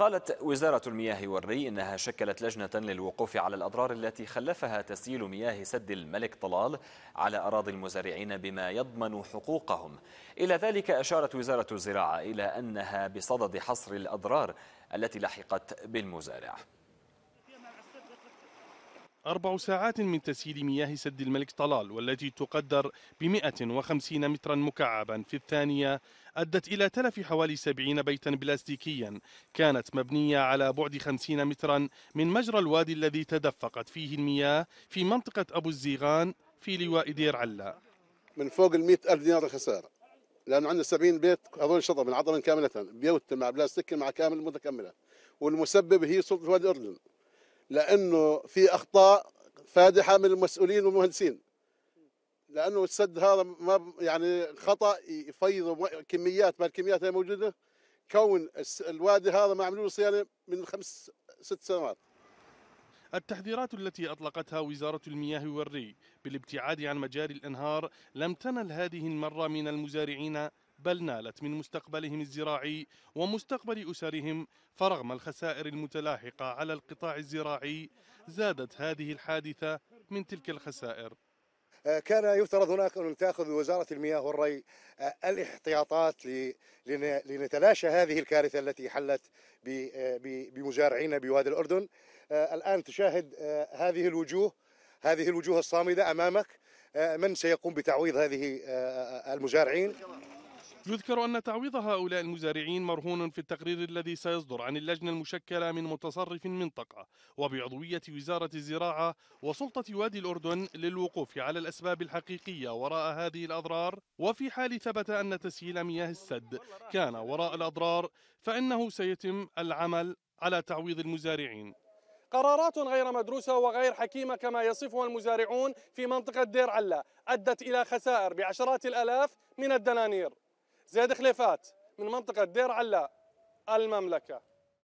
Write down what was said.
قالت وزارة المياه والري إنها شكلت لجنة للوقوف على الأضرار التي خلفها تسييل مياه سد الملك طلال على أراضي المزارعين بما يضمن حقوقهم إلى ذلك أشارت وزارة الزراعة إلى أنها بصدد حصر الأضرار التي لحقت بالمزارع أربع ساعات من تسييل مياه سد الملك طلال والتي تقدر ب 150 مترا مكعبا في الثانية أدت إلى تلف حوالي 70 بيتا بلاستيكيا كانت مبنية على بعد 50 مترا من مجرى الوادي الذي تدفقت فيه المياه في منطقة أبو الزيغان في لواء دير علا من فوق ال ألف دينار خسارة لأنه عندنا 70 بيت هذول شطب انعطلوا كاملة بيوت مع بلاستيك مع كامل متكملة والمسبب هي سلطة وادي الأردن لانه في اخطاء فادحه من المسؤولين والمهندسين لانه السد هذا ما يعني خطا يفيض كميات ما الكميات هي موجوده كون الوادي هذا ما عملوا له صيانه من خمس ست سنوات التحذيرات التي أطلقتها وزارة المياه والري بالابتعاد عن مجاري الأنهار لم تنل هذه المرة من المزارعين بل نالت من مستقبلهم الزراعي ومستقبل أسرهم فرغم الخسائر المتلاحقة على القطاع الزراعي زادت هذه الحادثة من تلك الخسائر آه، كان يفترض هناك أن تأخذ وزارة المياه والري آه، الاحتياطات لنتلاشى هذه الكارثة التي حلت آه، بمزارعينا بوادي الأردن الآن تشاهد هذه الوجوه هذه الوجوه الصامدة أمامك من سيقوم بتعويض هذه المزارعين يذكر أن تعويض هؤلاء المزارعين مرهون في التقرير الذي سيصدر عن اللجنة المشكلة من متصرف منطقة وبعضوية وزارة الزراعة وسلطة وادي الأردن للوقوف على الأسباب الحقيقية وراء هذه الأضرار وفي حال ثبت أن تسهيل مياه السد كان وراء الأضرار فإنه سيتم العمل على تعويض المزارعين قرارات غير مدروسة وغير حكيمة كما يصفها المزارعون في منطقة دير علا أدت إلى خسائر بعشرات الألاف من الدنانير زيد خليفات من منطقة دير علا المملكة